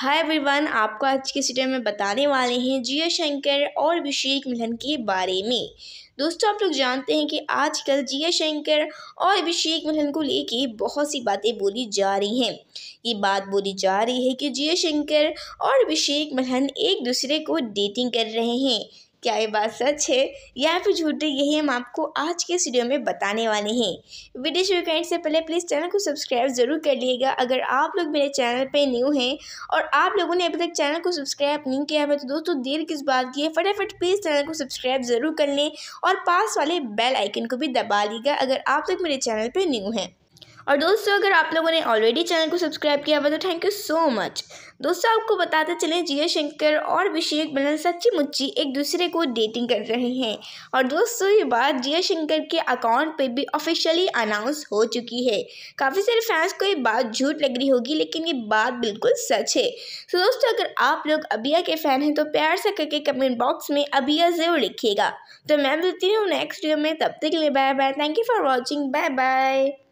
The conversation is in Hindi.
हाय एवरीवन आपको आज के सीटर में बताने वाले हैं जिया शंकर और अभिषेक मिलन के बारे में दोस्तों आप लोग जानते हैं कि आजकल जिया शंकर और अभिषेक मिलन को लेके बहुत सी बातें बोली जा रही हैं ये बात बोली जा रही है कि जिया शंकर और अभिषेक मिलन एक दूसरे को डेटिंग कर रहे हैं क्या ये बात सच है या फिर झूठे यही हम आपको आज के वीडियो में बताने वाले हैं वीडियो शुरू करने से पहले प्लीज़ चैनल को सब्सक्राइब ज़रूर कर लीजिएगा अगर आप लोग मेरे चैनल पे न्यू हैं और आप लोगों ने अभी तक चैनल को सब्सक्राइब नहीं किया है तो दोस्तों देर किस बात की है फटाफट प्लीज़ चैनल को सब्सक्राइब ज़रूर कर लें और पास वाले बेल आइकन को भी दबा लीजिएगा अगर आप लोग मेरे चैनल पर न्यू हैं और दोस्तों अगर आप लोगों ने ऑलरेडी चैनल को सब्सक्राइब किया हुआ तो थैंक यू सो मच दोस्तों आपको बताते चलें जिया शंकर और अभिषेक बनन सच्ची मुच्ची एक दूसरे को डेटिंग कर रहे हैं और दोस्तों ये बात जिया शंकर के अकाउंट पे भी ऑफिशियली अनाउंस हो चुकी है काफ़ी सारे फैंस को ये बात झूठ लग रही होगी लेकिन ये बात बिल्कुल सच है तो दोस्तों अगर आप लोग अबिया के फ़ैन हैं तो प्यार से करके कमेंट बॉक्स में अबिया ज़रूर लिखिएगा तो मैं मिलती हूँ नेक्स्ट वीडियो में तब तक के लिए bye bye thank you for watching bye bye